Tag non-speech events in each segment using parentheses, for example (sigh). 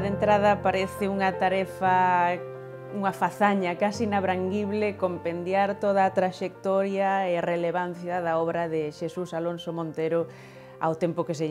de entrada parece unha tarefa unha fazaña casi inabranguible compendiar toda a traxectoria e relevancia da obra de Xesús Alonso Montero ao tempo que se,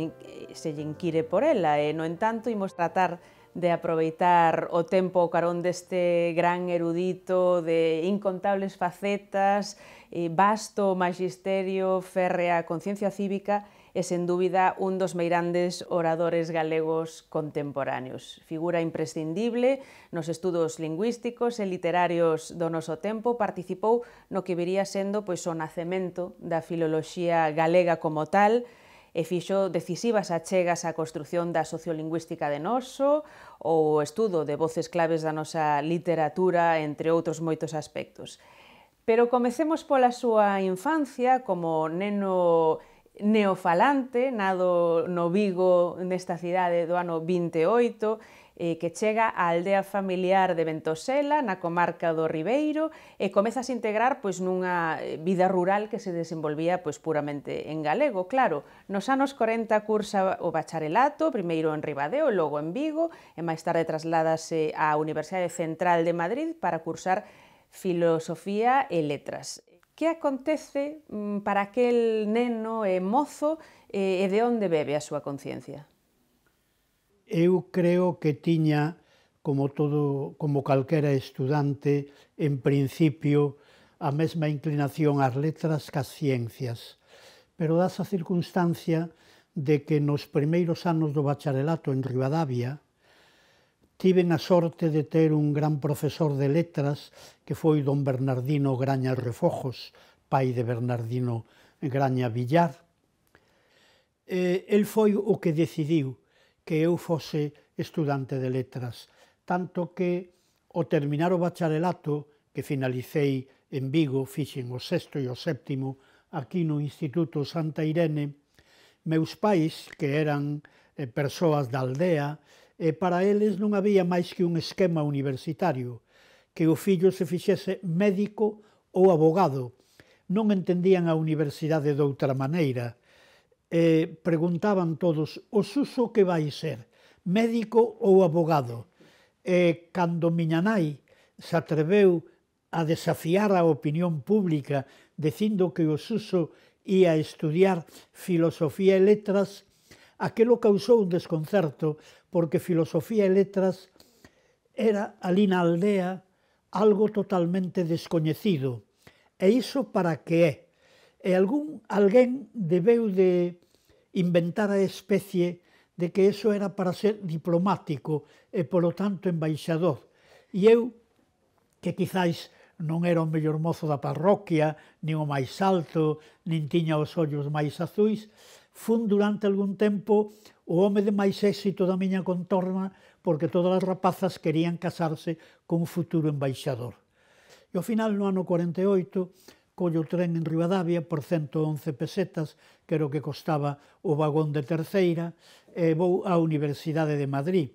se lle inquire por ela. E, no entanto, imos tratar de aproveitar o tempo o carón deste gran erudito de incontables facetas, eh, vasto magisterio, férrea conciencia cívica e, sen dúbida, un dos meirandes oradores galegos contemporáneos. Figura imprescindible nos estudos lingüísticos e literarios do noso tempo, participou no que viría sendo pois, o nacemento da filoloxía galega como tal, e fixo decisivas achegas á construción da sociolingüística de noso ou o estudo de voces claves da nosa literatura, entre outros moitos aspectos. Pero comecemos pola súa infancia como neno neofalante, nado no Vigo nesta cidade do ano 28, eh, que chega á aldea familiar de Ventosela, na comarca do Ribeiro, e comeza a integrar pois, nunha vida rural que se desenvolvía pois, puramente en galego. Claro, nos anos 40 cursa o bacharelato, primeiro en Ribadeo, logo en Vigo, e máis tarde trasladase á Universidade Central de Madrid para cursar Filosofía e Letras que acontece mm, para aquel neno e mozo e de onde bebe a súa conciencia? Eu creo que tiña, como todo, como calquera estudante, en principio a mesma inclinación ás letras que ás ciencias, pero dasa circunstancia de que nos primeiros anos do bacharelato en Rivadavia, Tiven a sorte de ter un gran profesor de letras que foi don Bernardino Graña Refojos, pai de Bernardino Graña Villar. Eh, el foi o que decidiu que eu fose estudante de letras, tanto que ao terminar o bacharelato, que finalicei en Vigo, fixen o sexto e o séptimo, aquí no Instituto Santa Irene, meus pais, que eran eh, persoas da aldea, e para eles non había máis que un esquema universitario, que o fillo se fixese médico ou abogado. Non entendían a universidade de outra maneira. E preguntaban todos, o suso que vai ser, médico ou abogado? E cando miña nai se atreveu a desafiar a opinión pública dicindo que o suso ia estudiar filosofía e letras, Aquelo causou un desconcerto porque filosofía e letras era ali na aldea algo totalmente descoñecido. E iso para que é? E algún, alguén debeu de inventar a especie de que eso era para ser diplomático e, polo tanto, embaixador. E eu, que quizáis non era o mellor mozo da parroquia, nin o máis alto, nin tiña os ollos máis azuis, fun durante algún tempo o home de máis éxito da miña contorna porque todas as rapazas querían casarse con un futuro embaixador. E ao final, no ano 48, collo tren en Rivadavia por 111 pesetas, que era o que costaba o vagón de terceira, e vou á Universidade de Madrid.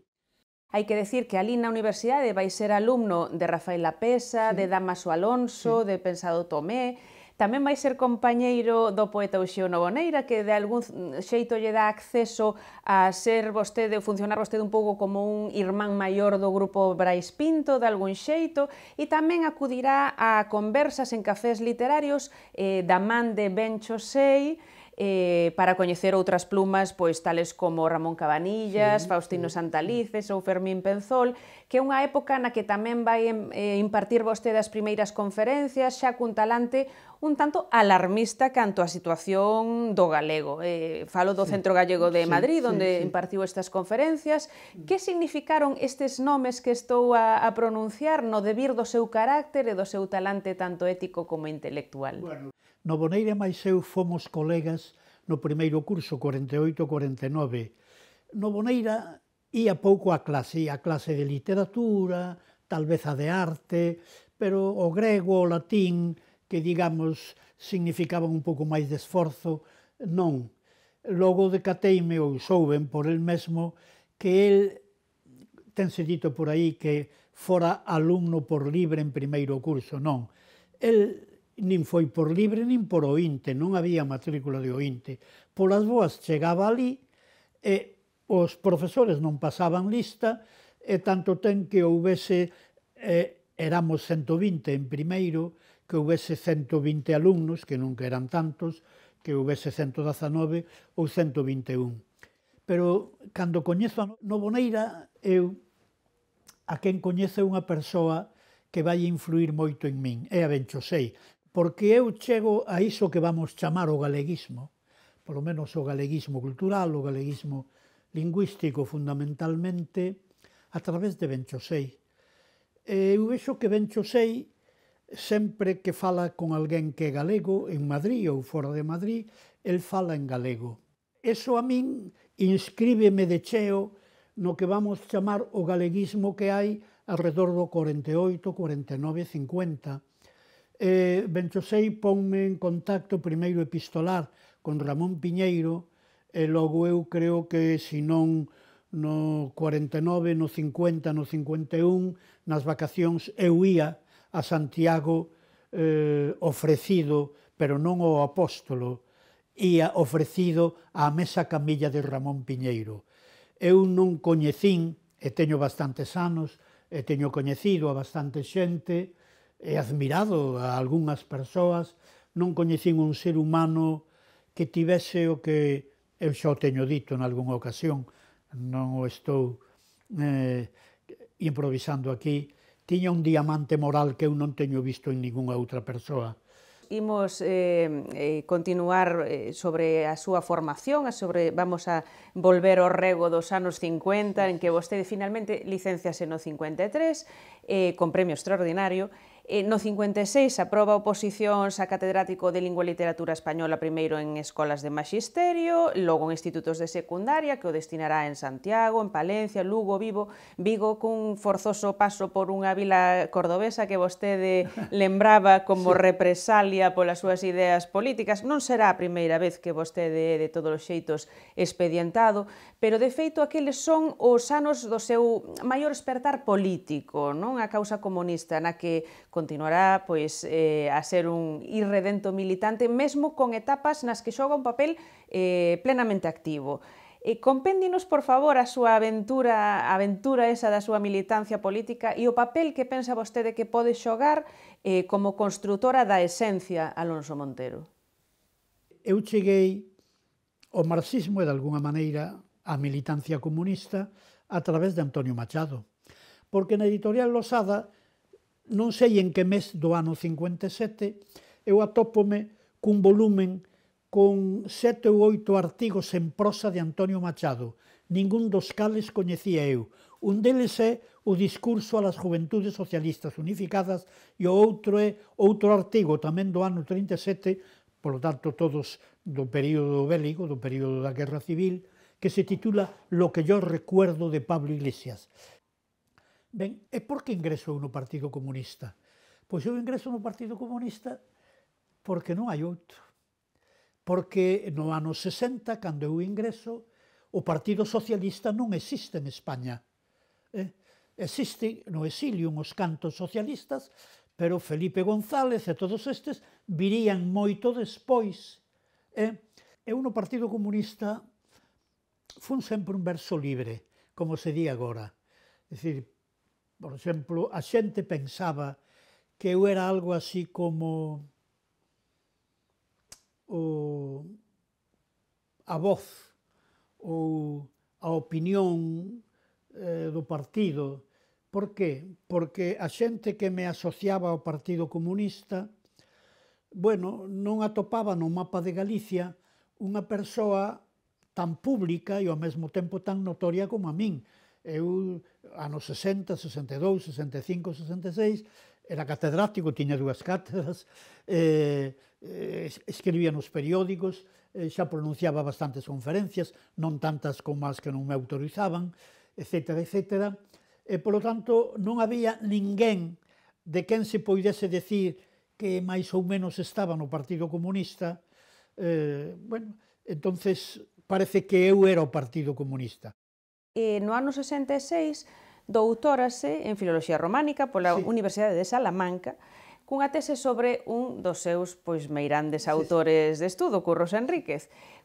Hai que decir que ali na universidade vai ser alumno de Rafael Lapesa, sí. de Damaso Alonso, sí. de Pensado Tomé, Tamén vai ser compañeiro do poeta Uxío Novoneira, que de algún xeito lle dá acceso a ser vostede, funcionar vostede un pouco como un irmán maior do grupo Brais Pinto, de algún xeito, e tamén acudirá a conversas en cafés literarios eh, da man de Ben Sei, eh, para coñecer outras plumas pois tales como Ramón Cabanillas, sí, Faustino sí, Santalices ou Fermín Penzol, que é unha época na que tamén vai eh, impartir vostede as primeiras conferencias, xa cun talante un tanto alarmista canto a situación do galego. Eh, falo do sí. Centro Gallego de sí, Madrid, onde sí, sí. impartiu estas conferencias. Mm. Que significaron estes nomes que estou a, a pronunciar no debir do seu carácter e do seu talante tanto ético como intelectual? Bueno, no Boneira máis eu fomos colegas no primeiro curso, 48-49. No Boneira ia pouco a clase, a clase de literatura, talvez a de arte, pero o grego, o latín, que digamos significaban un pouco máis de esforzo, non. Logo decateime ou souben por el mesmo que el tense dito por aí que fora alumno por libre en primeiro curso, non. El nin foi por libre nin por ointe, non había matrícula de ointe. Polas boas chegaba ali e os profesores non pasaban lista e tanto ten que houvese, eh, éramos 120 en primeiro, que houvese 120 alumnos, que nunca eran tantos, que houvese 119 ou 121. Pero cando coñezo a Novoneira, eu a quen coñece unha persoa que vai influir moito en min, é a Benchosei, porque eu chego a iso que vamos chamar o galeguismo, polo menos o galeguismo cultural, o galeguismo lingüístico fundamentalmente a través de Benchosei. E eu vexo que Benchosei sempre que fala con alguén que é galego en Madrid ou fora de Madrid, el fala en galego. Eso a min inscríbeme de cheo no que vamos chamar o galeguismo que hai alrededor do 48, 49, 50. Eh, Benchosei ponme en contacto primeiro epistolar con Ramón Piñeiro, e logo eu creo que se non no 49, no 50, no 51, nas vacacións eu ia a Santiago eh, ofrecido, pero non o apóstolo, ia ofrecido á mesa camilla de Ramón Piñeiro. Eu non coñecín, e teño bastantes anos, e teño coñecido a bastante xente, e admirado a algunhas persoas, non coñecín un ser humano que tivese o que eu xa o teño dito en algunha ocasión, non o estou eh, improvisando aquí, tiña un diamante moral que eu non teño visto en ningunha outra persoa. Imos eh, eh continuar eh, sobre a súa formación, sobre vamos a volver ao rego dos anos 50, en que vostede finalmente licenciase no 53, eh, con premio extraordinario, Eh, no 56 aproba oposicións a catedrático de Lingua e Literatura Española primeiro en escolas de magisterio, logo en institutos de secundaria, que o destinará en Santiago, en Palencia, Lugo, Vivo, Vigo, cun forzoso paso por unha vila cordobesa que vostede (laughs) lembraba como sí. represalia polas súas ideas políticas. Non será a primeira vez que vostede de todos os xeitos expedientado, pero de feito aqueles son os anos do seu maior espertar político, non a causa comunista na que continuará pois eh, a ser un irredento militante, mesmo con etapas nas que xoga un papel eh, plenamente activo. E eh, compéndinos, por favor, a súa aventura, a aventura esa da súa militancia política e o papel que pensa vostede que pode xogar eh, como construtora da esencia Alonso Montero. Eu cheguei o marxismo e, de alguna maneira, a militancia comunista a través de Antonio Machado, porque na editorial Losada non sei en que mes do ano 57, eu atópome cun volumen con sete ou oito artigos en prosa de Antonio Machado, ningún dos cales coñecía eu. Un deles é o discurso a las juventudes socialistas unificadas e o outro é outro artigo tamén do ano 37, polo tanto todos do período bélico, do período da Guerra Civil, que se titula Lo que yo recuerdo de Pablo Iglesias. Ben, e por que ingresou no Partido Comunista? Pois eu ingreso no Partido Comunista porque non hai outro. Porque no ano 60, cando eu ingreso, o Partido Socialista non existe en España. Eh? Existe no exilio uns cantos socialistas, pero Felipe González e todos estes virían moito despois. Eh? Eu no Partido Comunista fun sempre un verso libre, como se di agora. É dicir, Por exemplo, a xente pensaba que eu era algo así como o, a voz ou a opinión eh, do partido. Por qué? Porque a xente que me asociaba ao Partido Comunista, bueno, non atopaba no mapa de Galicia unha persoa tan pública e ao mesmo tempo tan notoria como a min eu anos 60, 62, 65, 66, era catedrático, tiña dúas cátedras, (laughs) eh, eh, escribía nos periódicos, eh, xa pronunciaba bastantes conferencias, non tantas como as que non me autorizaban, etc. etc. E, polo tanto, non había ninguén de quen se poidese decir que máis ou menos estaba no Partido Comunista, eh, bueno, entonces parece que eu era o Partido Comunista e no ano 66 doutórase en Filoloxía Románica pola sí. Universidade de Salamanca cunha tese sobre un dos seus pois meirandes autores sí, sí. de estudo, Curros Enríquez,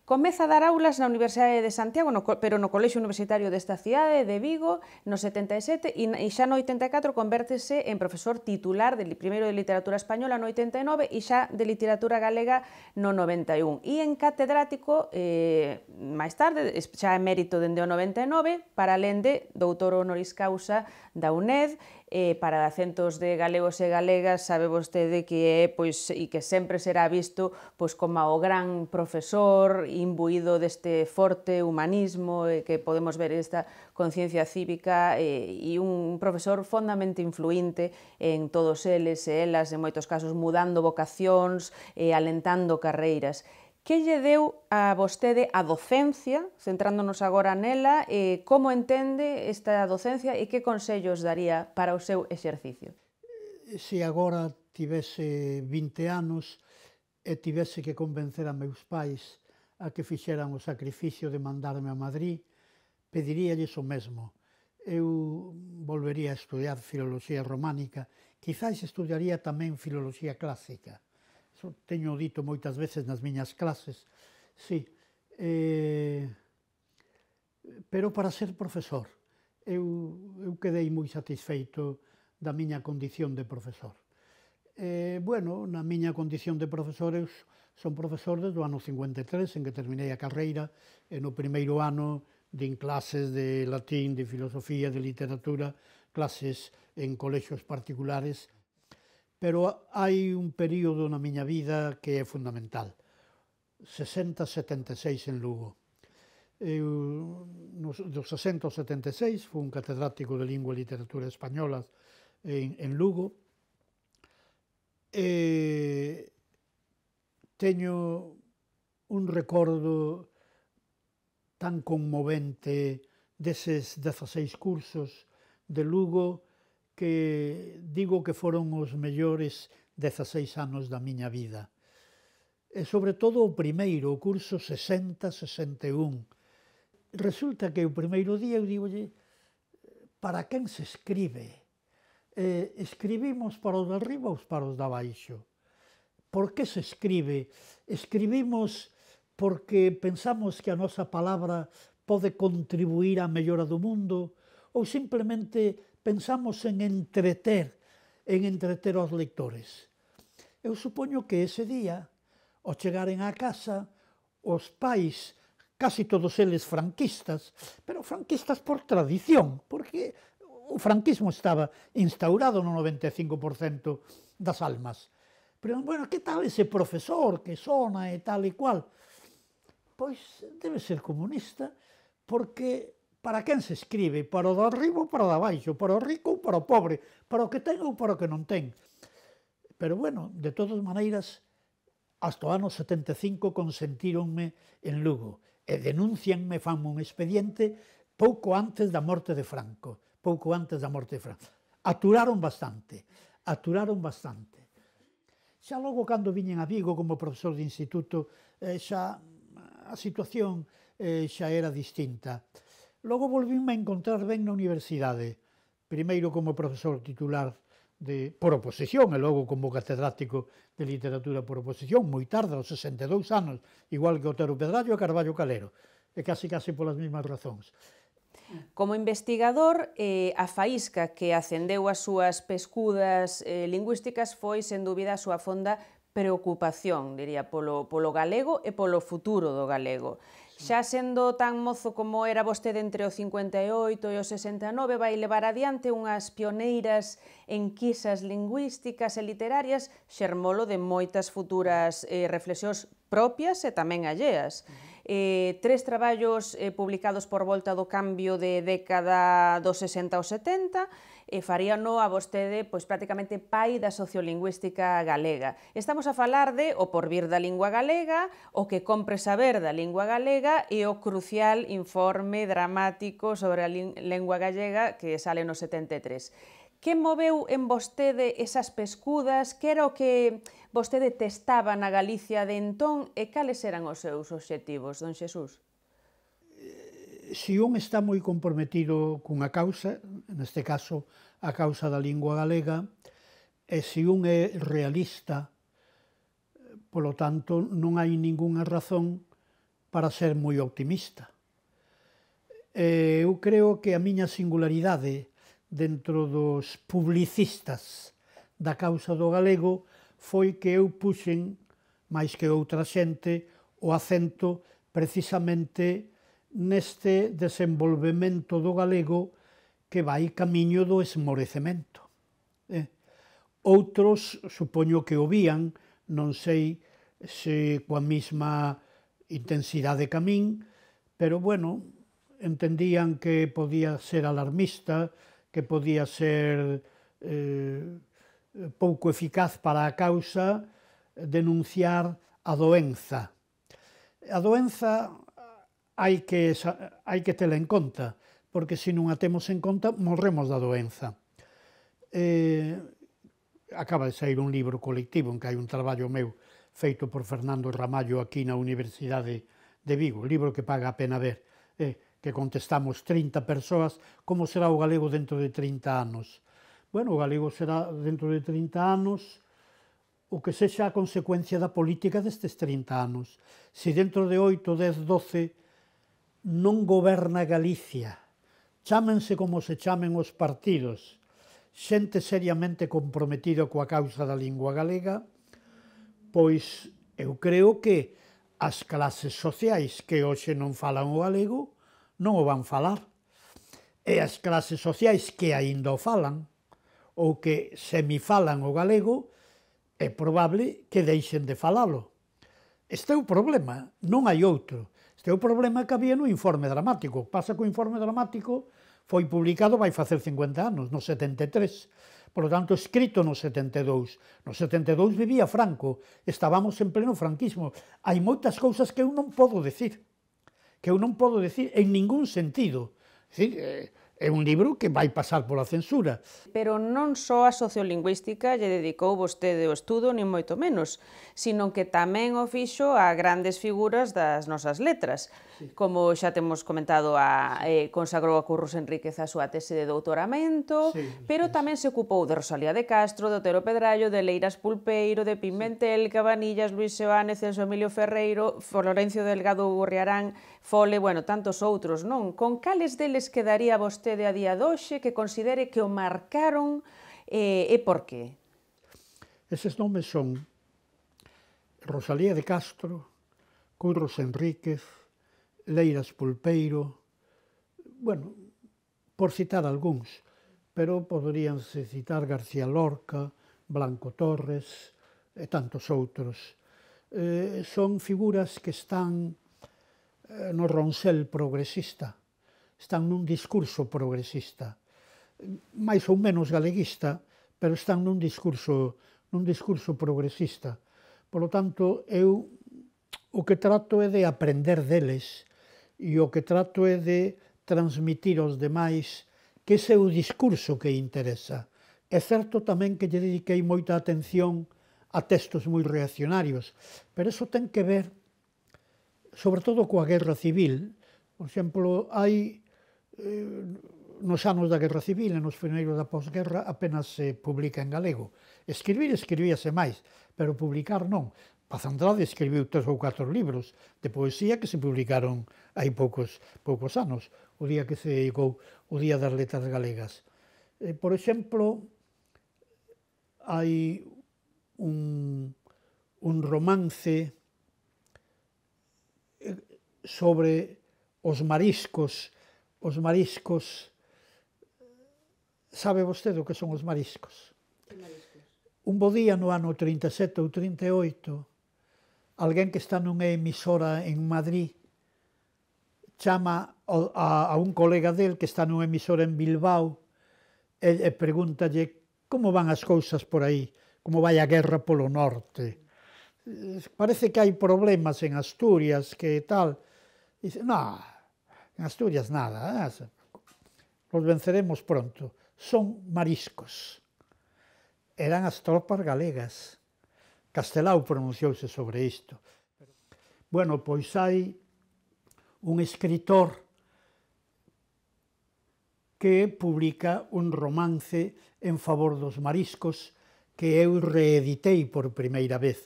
Comeza a dar aulas na Universidade de Santiago, no, pero no Colexio Universitario desta cidade de Vigo, no 77, e, e xa no 84 convértese en profesor titular de, primeiro de Literatura Española no 89 e xa de Literatura Galega no 91. E en catedrático, eh, máis tarde, xa é mérito dende o 99, para além de doutor honoris causa da UNED, eh, para acentos de galegos e galegas sabe vostede que é pois, e que sempre será visto pois, como o gran profesor imbuído deste forte humanismo e eh, que podemos ver esta conciencia cívica e, eh, e un profesor fondamente influinte en todos eles e elas, en moitos casos mudando vocacións e eh, alentando carreiras. Que lle deu a vostede a docencia, centrándonos agora nela, e como entende esta docencia e que consellos daría para o seu exercicio? Se agora tivese 20 anos e tivese que convencer a meus pais a que fixeran o sacrificio de mandarme a Madrid, pediríalles o mesmo. Eu volvería a estudiar filoloxía románica, quizáis estudiaría tamén filoloxía clásica. Eso teño dito moitas veces nas miñas clases. Sí, eh, pero para ser profesor, eu, eu quedei moi satisfeito da miña condición de profesor. Eh, bueno, na miña condición de profesor eu Son profesor desde o ano 53, en que terminei a carreira, e no primeiro ano din clases de latín, de filosofía, de literatura, clases en colexios particulares, pero hai un período na miña vida que é fundamental. 60-76 en Lugo. Eu, nos, dos 676, fui un catedrático de Lingua e Literatura Españolas en, en Lugo, e teño un recordo tan conmovente deses 16 cursos de Lugo que digo que foron os mellores 16 anos da miña vida. E sobre todo o primeiro, o curso 60-61. Resulta que o primeiro día eu digo, para quen se escribe? Eh, escribimos para os de arriba ou para os de abaixo? Por que se escribe? Escribimos porque pensamos que a nosa palabra pode contribuir á mellora do mundo ou simplemente pensamos en entreter, en entreter aos lectores. Eu supoño que ese día, ao chegaren á casa, os pais, casi todos eles franquistas, pero franquistas por tradición, porque o franquismo estaba instaurado no 95% das almas. Pero, bueno, que tal ese profesor que sona e tal e cual? Pois debe ser comunista, porque para quen se escribe? Para o do arriba ou para o da baixo? Para o rico ou para o pobre? Para o que ten ou para o que non ten? Pero, bueno, de todas maneiras, hasta o ano 75 consentíronme en Lugo e denuncianme, fanme un expediente pouco antes da morte de Franco, pouco antes da morte de Franco. Aturaron bastante, aturaron bastante. Xa logo cando viñen a Vigo como profesor de instituto, eh, xa a situación eh, xa era distinta. Logo volvínme a encontrar ben na universidade, primeiro como profesor titular de, por oposición e logo como catedrático de literatura por oposición, moi tarde, aos 62 anos, igual que Otero Pedrallo e Carballo Calero, e casi casi polas mesmas razóns. Como investigador, eh, a faísca que acendeu as súas pescudas eh, lingüísticas foi, sen dúbida, a súa fonda preocupación, diría, polo, polo galego e polo futuro do galego. Xa sendo tan mozo como era vostede entre o 58 e o 69, vai levar adiante unhas pioneiras enquisas lingüísticas e literarias xermolo de moitas futuras eh, reflexións propias e tamén alleas. Uh -huh eh, tres traballos eh, publicados por volta do cambio de década dos 60 ou 70, e no a vostede pois prácticamente pai da sociolingüística galega. Estamos a falar de o porvir da lingua galega, o que compre saber da lingua galega e o crucial informe dramático sobre a lingua gallega que sale no 73. Que moveu en vostede esas pescudas? Que era o que Vostede testaba na Galicia de entón e cales eran os seus obxectivos, don Xesús? Eh, un está moi comprometido cunha causa, neste caso a causa da lingua galega, e un é realista, polo tanto non hai ningunha razón para ser moi optimista. eu creo que a miña singularidade dentro dos publicistas da causa do galego foi que eu puxen, máis que outra xente, o acento precisamente neste desenvolvemento do galego que vai camiño do esmorecemento. Eh? Outros, supoño que o vían, non sei se coa mesma intensidade que a min, pero bueno, entendían que podía ser alarmista, que podía ser eh, pouco eficaz para a causa denunciar a doenza. A doenza hai que, hai que tela en conta, porque se non a temos en conta, morremos da doenza. Eh, acaba de sair un libro colectivo en que hai un traballo meu feito por Fernando Ramallo aquí na Universidade de Vigo, libro que paga a pena ver, eh, que contestamos 30 persoas como será o galego dentro de 30 anos. Bueno, o galego será dentro de 30 anos o que sexa a consecuencia da política destes 30 anos. Se dentro de 8, 10, 12 non goberna Galicia, chámense como se chamen os partidos, xente seriamente comprometido coa causa da lingua galega, pois eu creo que as clases sociais que hoxe non falan o galego non o van falar, e as clases sociais que aínda o falan, ou que se mi falan o galego, é probable que deixen de falalo. Este é o problema, non hai outro. Este é o problema que había no informe dramático. Pasa que o informe dramático foi publicado vai facer 50 anos, no 73. Por lo tanto, escrito no 72. No 72 vivía Franco, estábamos en pleno franquismo. Hai moitas cousas que eu non podo decir, que eu non podo decir en ningún sentido. Dicir, eh, É un libro que vai pasar pola censura. Pero non só a sociolingüística lle dedicou vostede o estudo, nin moito menos, sino que tamén o fixo a grandes figuras das nosas letras. Sí. Como xa temos comentado, a, eh, consagrou a Curros Enríquez a súa tese de doutoramento, sí, pero tamén se ocupou de Rosalía de Castro, de Otero Pedrallo, de Leiras Pulpeiro, de Pimentel, Cabanillas, Luis Seoane, Celso Emilio Ferreiro, Florencio Delgado Gurriarán, Fole, bueno, tantos outros, non? Con cales deles quedaría vostede vostede a día doxe que considere que o marcaron eh, e por qué? Eses nomes son Rosalía de Castro, Curros Enríquez, Leiras Pulpeiro, bueno, por citar algúns, pero poderíanse citar García Lorca, Blanco Torres e tantos outros. Eh, son figuras que están eh, no ronsel progresista están nun discurso progresista, máis ou menos galeguista, pero están nun discurso, nun discurso progresista. Por lo tanto, eu o que trato é de aprender deles e o que trato é de transmitir aos demais que ese é o discurso que interesa. É certo tamén que lle dediquei moita atención a textos moi reaccionarios, pero eso ten que ver sobre todo coa guerra civil. Por exemplo, hai Eh, nos anos da Guerra Civil e nos primeiros da posguerra apenas se publica en galego. Escribir escribíase máis, pero publicar non. Paz Andrade escribiu tres ou catro libros de poesía que se publicaron hai poucos, poucos anos, o día que se dedicou o Día das Letras Galegas. Eh, por exemplo, hai un, un romance eh, sobre os mariscos os mariscos. Sabe vostede o que son os mariscos? mariscos? Un bo día no ano 37 ou 38, alguén que está nunha emisora en Madrid chama a, a un colega del que está nunha emisora en Bilbao e, e pregúntalle como van as cousas por aí, como vai a guerra polo norte. Eh, parece que hai problemas en Asturias, que tal. Dice, nah, en Asturias nada, eh? los venceremos pronto, son mariscos. Eran as tropas galegas. Castelao pronunciouse sobre isto. Bueno, pois hai un escritor que publica un romance en favor dos mariscos que eu reeditei por primeira vez.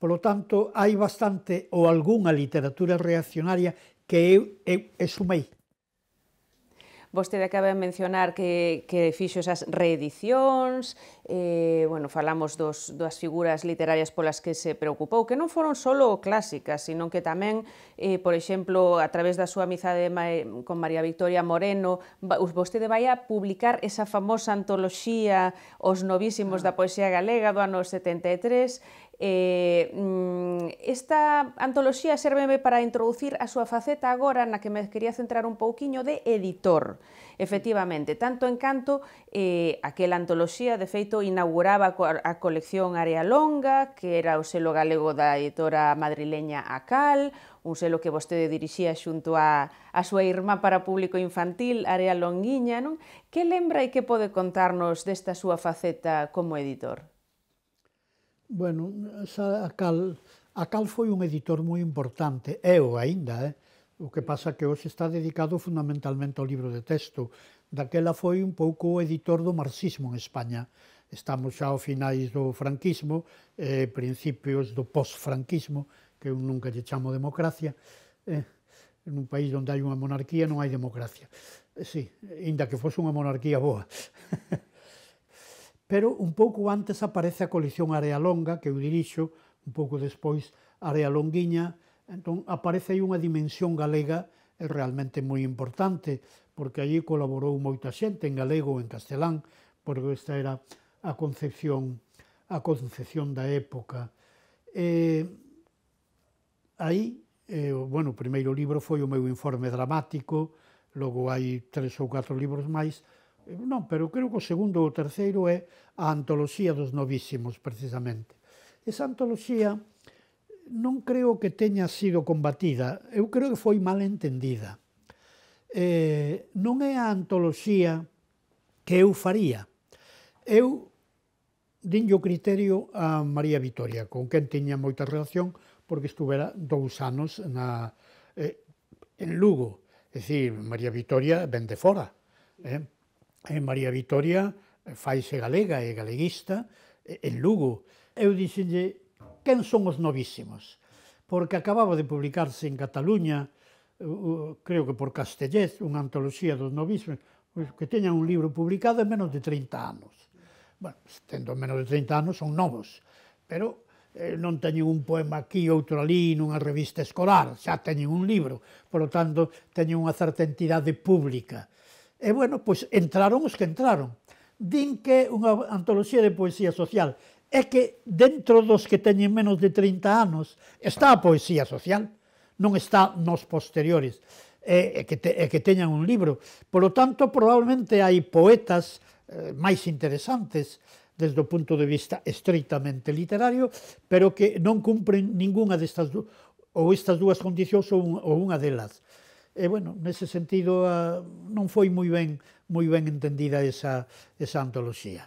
Por lo tanto, hai bastante ou algunha literatura reaccionaria que eu, eu sumei. Vostede acaba de mencionar que, que fixo esas reedicións, eh, bueno, falamos dos, das figuras literarias polas que se preocupou, que non foron só clásicas, sino que tamén, eh, por exemplo, a través da súa amizade con María Victoria Moreno, vostede vai a publicar esa famosa antoloxía Os novísimos ah. da poesía galega do ano 73, Eh, mm, esta antoloxía serveme para introducir a súa faceta agora na que me quería centrar un pouquiño de editor, efectivamente, tanto en canto eh, aquela antoloxía, de feito, inauguraba a colección Área Longa, que era o selo galego da editora madrileña Acal, un selo que vostede dirixía xunto a, a súa irmá para público infantil, Área Longuiña, non? Que lembra e que pode contarnos desta súa faceta como editor? Bueno, esa, a cal, a cal foi un editor moi importante, é o aínda, eh? o que pasa que hoxe está dedicado fundamentalmente ao libro de texto. Daquela foi un pouco o editor do marxismo en España. Estamos xa ao finais do franquismo, eh, principios do post-franquismo, que eu nunca lle chamo democracia, eh, en un país onde hai unha monarquía non hai democracia. Eh, sí, inda que fose unha monarquía boa. (laughs) pero un pouco antes aparece a colección Area Longa, que eu dirixo, un pouco despois Area Longuiña, entón aparece aí unha dimensión galega realmente moi importante, porque allí colaborou moita xente en galego ou en castelán, porque esta era a concepción a concepción da época. Eh, aí, eh, bueno, o primeiro libro foi o meu informe dramático, logo hai tres ou catro libros máis, Non, pero creo que o segundo ou terceiro é a antoloxía dos novísimos, precisamente. Esa antoloxía non creo que teña sido combatida, eu creo que foi mal entendida. Eh, non é a antoloxía que eu faría. Eu dinlle o criterio a María Vitoria, con quen tiña moita relación, porque estuvera dous anos na, eh, en Lugo. É dicir, María Vitoria ven de fora. Eh? Eh, María Vitoria eh, faise galega e galeguista eh, en Lugo. Eu dixenlle, quen son os novísimos? Porque acababa de publicarse en Cataluña, creo que por Castellez, unha antoloxía dos novísimos, pois, que teñan un libro publicado en menos de 30 anos. Bueno, tendo menos de 30 anos son novos, pero eh, non teñen un poema aquí, outro ali, nunha revista escolar, xa teñen un libro, por lo tanto, teñen unha certa entidade pública. E, bueno, pois entraron os que entraron. Din que unha antoloxía de poesía social é que dentro dos que teñen menos de 30 anos está a poesía social, non está nos posteriores, e, e, que, te, e que teñan un libro. Por lo tanto, probablemente hai poetas eh, máis interesantes desde o punto de vista estritamente literario, pero que non cumpren ningunha destas ou estas dúas condicións ou unha delas. E, bueno, nese sentido ah, non foi moi ben moi ben entendida esa, esa antoloxía.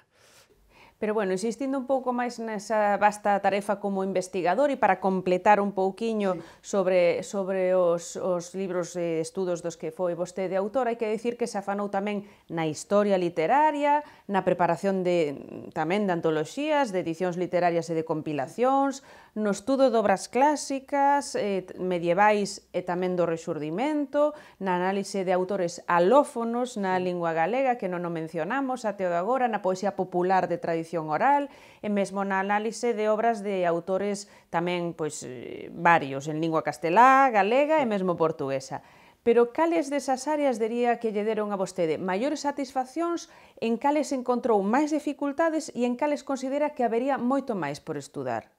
Pero bueno, insistindo un pouco máis nesa vasta tarefa como investigador e para completar un pouquiño sí. sobre, sobre os, os libros e estudos dos que foi vostede autor, hai que decir que se afanou tamén na historia literaria, na preparación de, tamén de antoloxías, de edicións literarias e de compilacións, no estudo de obras clásicas, eh, medievais e tamén do rexurdimento, na análise de autores alófonos na lingua galega, que non o mencionamos até o de agora, na poesía popular de tradición tradición oral e mesmo na análise de obras de autores tamén pois, eh, varios en lingua castelá, galega e mesmo portuguesa. Pero cales desas áreas diría que lle deron a vostede maiores satisfaccións, en cales encontrou máis dificultades e en cales considera que habería moito máis por estudar?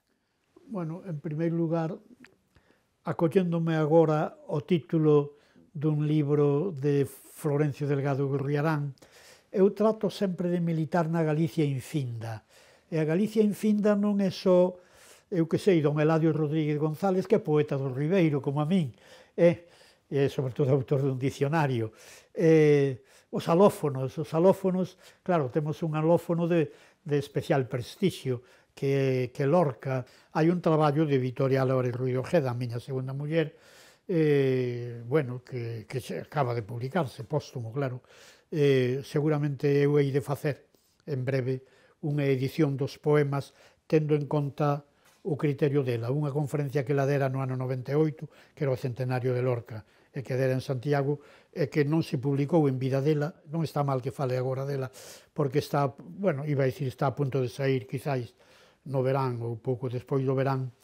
Bueno, en primeiro lugar, acolléndome agora o título dun libro de Florencio Delgado Gurriarán, Eu trato sempre de militar na Galicia infinda. E a Galicia infinda non é só, eu que sei, don Eladio Rodríguez González, que é poeta do Ribeiro, como a min, eh? e, e sobre todo autor dun dicionario. Eh, os alófonos, os alófonos, claro, temos un alófono de, de especial prestixio, que, que Lorca. Hai un traballo de Vitoria Álvarez Ruido Ojeda, a miña segunda muller, eh, bueno, que, que acaba de publicarse, póstumo, claro, eh, seguramente eu hei de facer en breve unha edición dos poemas tendo en conta o criterio dela, unha conferencia que la dera no ano 98, que era o centenario de Lorca, e que dera en Santiago, e que non se publicou en vida dela, non está mal que fale agora dela, porque está, bueno, iba a dicir, está a punto de sair, quizáis, no verán ou pouco despois do verán,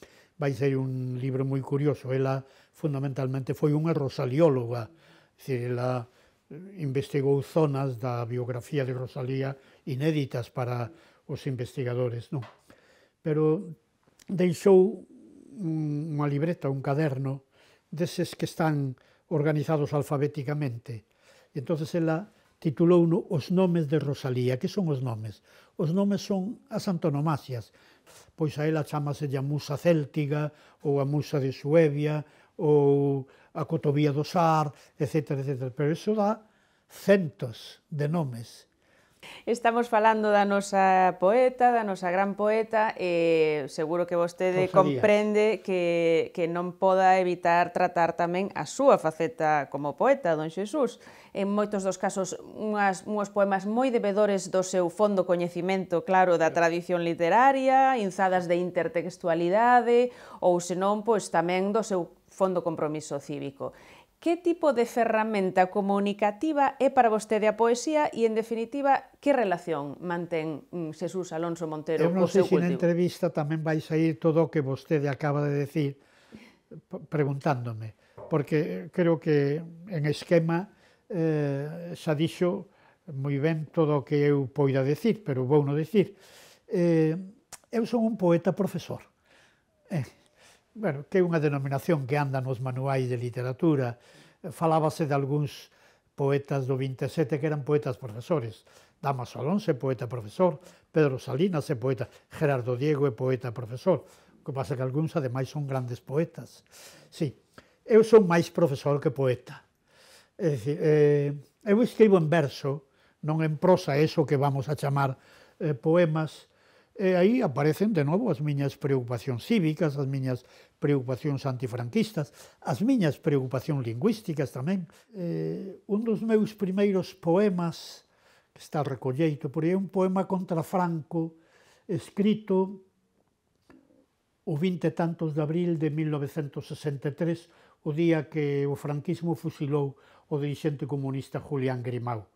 vai ser un libro moi curioso. Ela fundamentalmente foi unha rosalióloga, é dicir, ela investigou zonas da biografía de Rosalía inéditas para os investigadores, non? Pero deixou unha libreta, un caderno, deses que están organizados alfabéticamente. E entonces ela titulou no Os nomes de Rosalía. Que son os nomes? Os nomes son as antonomasias. Pois a ela chamase a musa céltiga, ou a musa de Suevia, ou a cotovía do Sar, etc. etc. Pero iso dá centos de nomes. Estamos falando da nosa poeta, da nosa gran poeta, e seguro que vostede Rosalía. comprende que, que non poda evitar tratar tamén a súa faceta como poeta, don Xesús. En moitos dos casos, unhas, unhos poemas moi devedores do seu fondo coñecimento, claro, da tradición literaria, inzadas de intertextualidade, ou senón, pois, tamén do seu Fondo Compromiso Cívico. Que tipo de ferramenta comunicativa é para vostede a poesía e, en definitiva, que relación mantén mm, Xesús Alonso Montero Eu non sei se na entrevista tamén vai sair todo o que vostede acaba de decir preguntándome, porque creo que en esquema eh, xa dixo moi ben todo o que eu poida decir, pero vou non decir. Eh, eu son un poeta profesor. Eh, bueno, que é unha denominación que anda nos manuais de literatura. Falábase de algúns poetas do 27 que eran poetas profesores. Damaso Alonso é poeta profesor, Pedro Salinas é poeta, Gerardo Diego é poeta profesor. O que pasa que algúns, ademais, son grandes poetas. Sí, eu son máis profesor que poeta. É dicir, eh, eu escribo en verso, non en prosa, eso que vamos a chamar eh, poemas, e aí aparecen de novo as miñas preocupacións cívicas, as miñas preocupacións antifranquistas, as miñas preocupacións lingüísticas tamén. Eh, un dos meus primeiros poemas que está recolleito, por aí é un poema contra Franco escrito o 20 tantos de abril de 1963, o día que o franquismo fusilou o dirigente comunista Julián Grimau.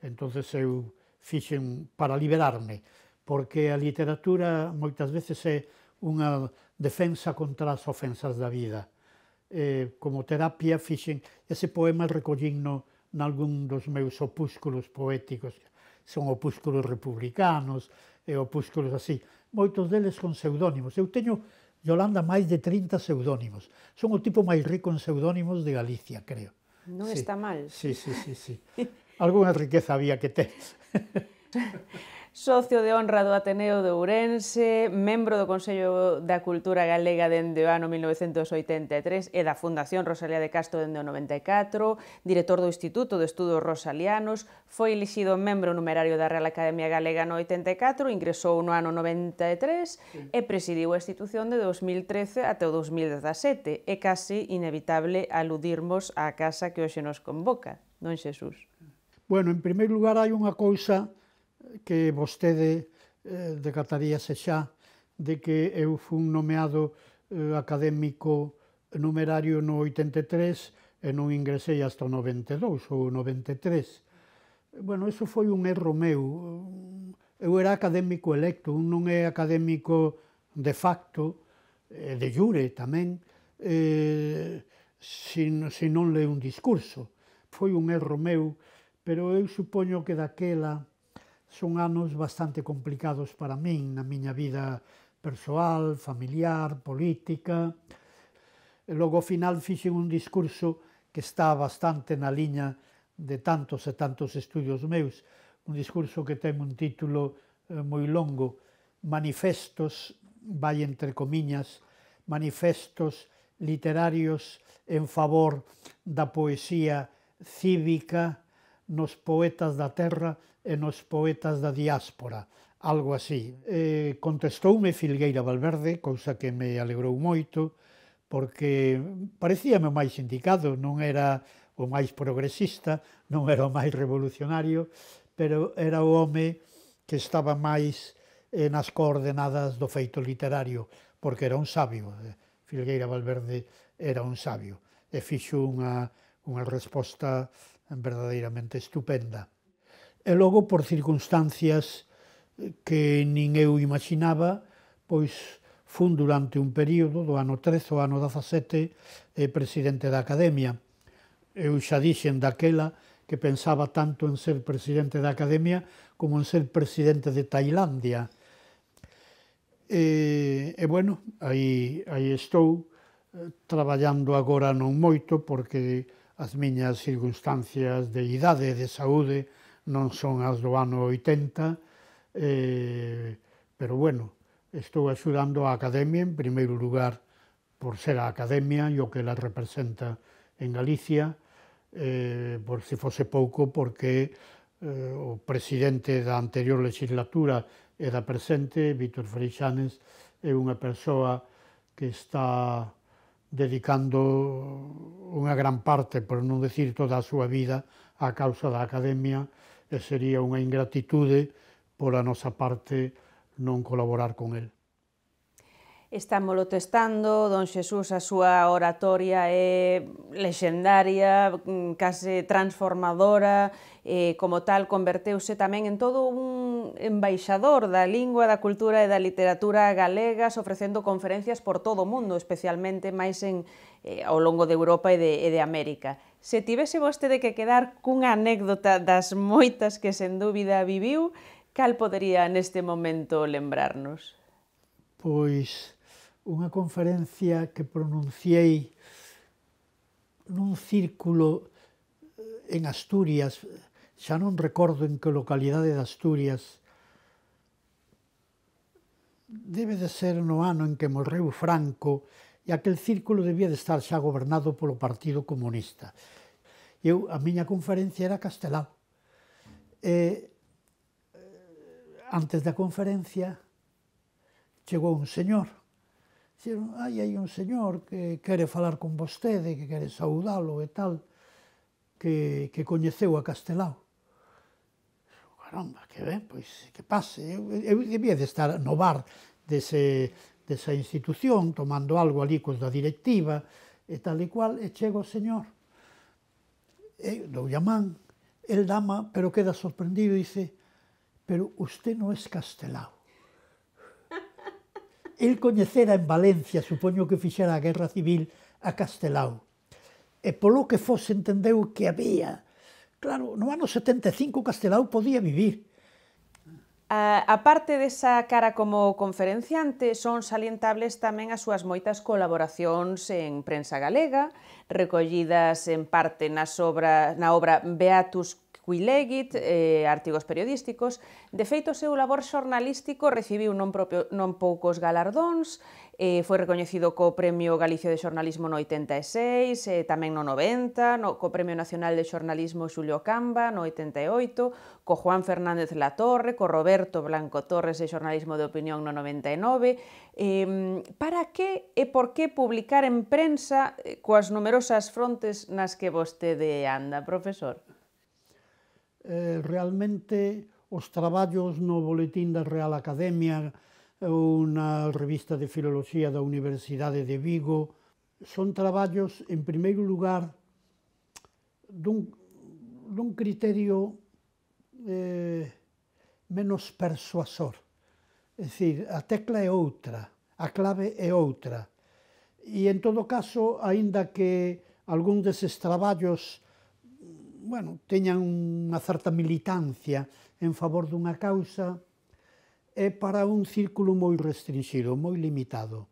Entonces eu fixen para liberarme porque a literatura moitas veces é unha defensa contra as ofensas da vida. Eh, como terapia fixen, ese poema recollinno nalgún dos meus opúsculos poéticos, son opúsculos republicanos, e opúsculos así, moitos deles con pseudónimos. Eu teño, Yolanda, máis de 30 pseudónimos. Son o tipo máis rico en pseudónimos de Galicia, creo. Non sí. está mal. Sí, sí, sí, sí. Algúna riqueza había que ter. (laughs) socio de honra do Ateneo de Ourense, membro do Consello da Cultura Galega dende o ano 1983 e da Fundación Rosalía de Castro dende o 94, director do Instituto de Estudos Rosalianos, foi elixido membro numerario da Real Academia Galega no 84, ingresou no ano 93 sí. e presidiu a institución de 2013 até o 2017. É casi inevitable aludirmos á casa que hoxe nos convoca, non Xesús? Bueno, en primeiro lugar hai unha cousa que vostede eh, decataríase xa de que eu fun nomeado eh, académico numerario no 83 e non ingresei hasta o 92 ou 93. Bueno, eso foi un erro meu. Eu era académico electo, un non é académico de facto, e de jure tamén, eh, se, se non le un discurso. Foi un erro meu, pero eu supoño que daquela son anos bastante complicados para min na miña vida persoal, familiar, política. E logo ao final fixen un discurso que está bastante na liña de tantos e tantos estudios meus, un discurso que ten un título eh, moi longo, Manifestos, vai entre comiñas, manifestos literarios en favor da poesía cívica, nos poetas da terra e nos poetas da diáspora, algo así. Eh, contestoume Filgueira Valverde, cousa que me alegrou moito, porque parecíame o máis indicado, non era o máis progresista, non era o máis revolucionario, pero era o home que estaba máis eh, nas coordenadas do feito literario, porque era un sabio. Eh. Filgueira Valverde era un sabio e fixo unha, unha resposta verdadeiramente estupenda. E logo, por circunstancias eh, que nin eu imaginaba, pois fun durante un período do ano 13 ao ano 17 eh, presidente da Academia. Eu xa dixen daquela que pensaba tanto en ser presidente da Academia como en ser presidente de Tailandia. E, eh, e bueno, aí, aí estou traballando agora non moito porque as miñas circunstancias de idade e de saúde non son as do ano 80, eh, pero bueno, estou axudando a Academia, en primeiro lugar, por ser a Academia e o que la representa en Galicia, eh, por se fose pouco, porque eh, o presidente da anterior legislatura e da presente, Víctor Freixanes, é unha persoa que está dedicando unha gran parte, por non decir toda a súa vida, á causa da academia, e sería unha ingratitude por a nosa parte non colaborar con el estámolo testando, don Xesús a súa oratoria é legendaria, mm, case transformadora, e como tal converteuse tamén en todo un embaixador da lingua, da cultura e da literatura galegas, ofrecendo conferencias por todo o mundo, especialmente máis en, eh, ao longo de Europa e de, e de América. Se tivese vostede que quedar cunha anécdota das moitas que sen dúbida viviu, cal podería neste momento lembrarnos? Pois unha conferencia que pronunciei nun círculo eh, en Asturias, xa non recordo en que localidade de Asturias, debe de ser no ano en que morreu Franco, e aquel círculo debía de estar xa gobernado polo Partido Comunista. Eu, a miña conferencia era castelao. E, eh, antes da conferencia, chegou un señor dixeron, ai, hai un señor que quere falar con vostede, que quere saudalo e tal, que, que coñeceu a Castelao. Caramba, que ben, pois, que pase. Eu, eu debía de estar no bar dese, desa institución, tomando algo ali cos da directiva, e tal e cual, e chego o señor. E dou a man, el dama, pero queda sorprendido e dice, pero usted non é castelao. El coñecera en Valencia, supoño que fixera a Guerra Civil a Castelao. E polo que fose entendeu que había. Claro, no ano 75 Castelao podía vivir. A, a parte desa cara como conferenciante, son salientables tamén as súas moitas colaboracións en prensa galega, recollidas en parte nas obra, na obra Beatus Wilegit, eh, artigos periodísticos. De feito, o seu labor xornalístico recibiu non, propio, non poucos galardóns, eh, foi recoñecido co Premio Galicio de Xornalismo no 86, eh, tamén no 90, no, co Premio Nacional de Xornalismo Xulio Camba no 88, co Juan Fernández La Torre, co Roberto Blanco Torres de Xornalismo de Opinión no 99. Eh, para que e por que publicar en prensa eh, coas numerosas frontes nas que vostede anda, profesor? eh, realmente os traballos no Boletín da Real Academia ou na revista de Filoloxía da Universidade de Vigo son traballos, en primeiro lugar, dun, dun criterio eh, menos persuasor. É dicir, a tecla é outra, a clave é outra. E, en todo caso, aínda que algún deses traballos bueno, teñan unha certa militancia en favor dunha causa é para un círculo moi restringido, moi limitado.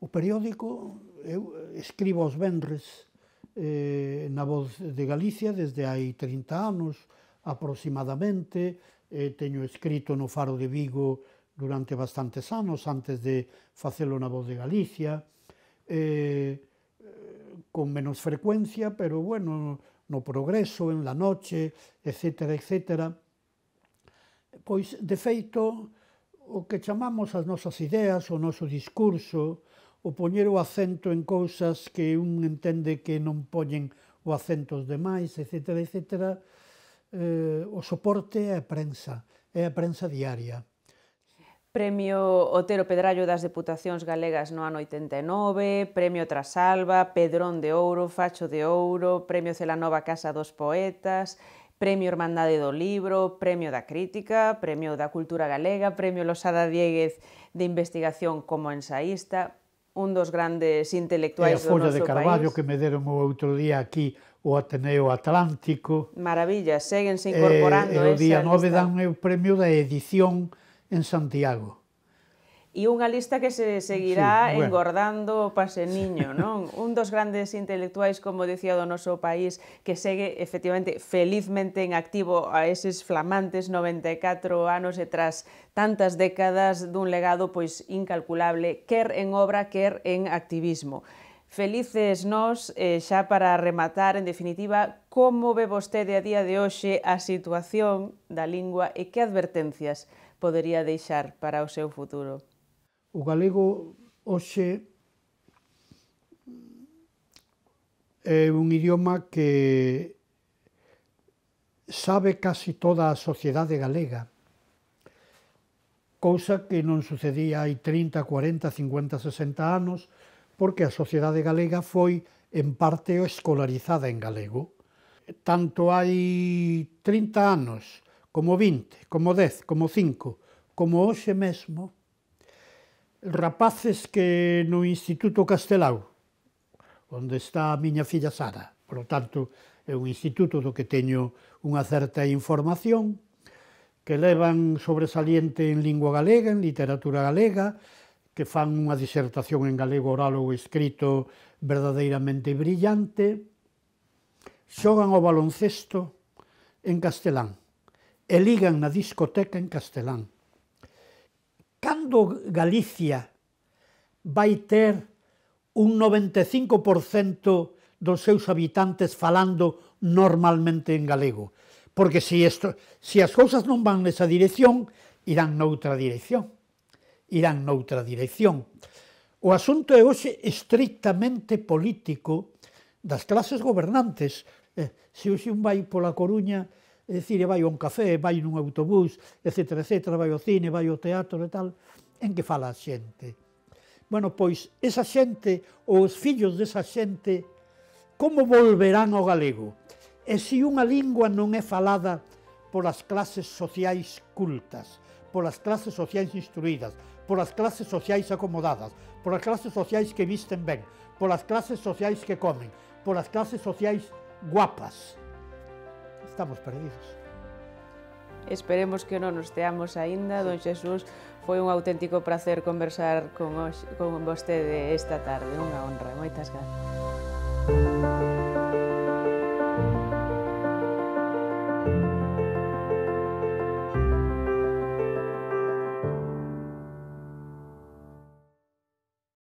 O periódico, eu escribo aos vendres eh, na voz de Galicia desde hai 30 anos aproximadamente, eh, teño escrito no Faro de Vigo durante bastantes anos antes de facelo na voz de Galicia, eh, con menos frecuencia, pero bueno, no progreso, en la noche, etc. etc. Pois, de feito, o que chamamos as nosas ideas, o noso discurso, o poñer o acento en cousas que un entende que non poñen o acento os demais, etc., etc., eh, o soporte é a prensa, é a prensa diaria. Premio Otero Pedrallo das Deputacións Galegas no ano 89, Premio Trasalba, Pedrón de Ouro, Facho de Ouro, Premio Celanova Casa dos Poetas, Premio Hermandade do Libro, Premio da Crítica, Premio da Cultura Galega, Premio Losada Dieguez de Investigación como ensaísta, un dos grandes intelectuais do noso país. E a Folla de Carvalho país. que me deron o outro día aquí o Ateneo Atlántico. Maravilla, seguense eh, incorporando. E, e o día 9 dan o premio da edición en Santiago. E unha lista que se seguirá sí, bueno. engordando o pase niño, non? (laughs) Un dos grandes intelectuais, como decía, do noso país, que segue efectivamente felizmente en activo a eses flamantes 94 anos e tras tantas décadas dun legado pois incalculable, quer en obra, quer en activismo. Felices nós, eh, xa para rematar, en definitiva, como ve vostede a día de hoxe a situación da lingua e que advertencias podería deixar para o seu futuro? O galego hoxe é un idioma que sabe casi toda a sociedade galega, cousa que non sucedía hai 30, 40, 50, 60 anos, porque a sociedade galega foi en parte escolarizada en galego. Tanto hai 30 anos como 20, como 10, como 5, como hoxe mesmo, rapaces que no Instituto Castelao, onde está a miña filla Sara, por lo tanto, é un instituto do que teño unha certa información, que levan sobresaliente en lingua galega, en literatura galega, que fan unha disertación en galego oral ou escrito verdadeiramente brillante, xogan o baloncesto en castelán e ligan na discoteca en castelán. Cando Galicia vai ter un 95% dos seus habitantes falando normalmente en galego? Porque se, isto, se as cousas non van nesa dirección, irán noutra dirección. Irán noutra dirección. O asunto é hoxe estrictamente político das clases gobernantes. Eh, se hoxe un vai pola Coruña, é dicir, vai a un café, vai nun autobús, etc, etc, vai ao cine, vai ao teatro e tal, en que fala a xente. Bueno, pois, esa xente, ou os fillos desa xente, como volverán ao galego? E se unha lingua non é falada polas clases sociais cultas, polas clases sociais instruídas, polas clases sociais acomodadas, polas clases sociais que visten ben, polas clases sociais que comen, polas clases sociais guapas, estamos perdidos. Esperemos que non nos teamos aínda, sí. don Xesús. Foi un auténtico placer conversar con, os, con vostede esta tarde. Unha honra. Moitas grazas.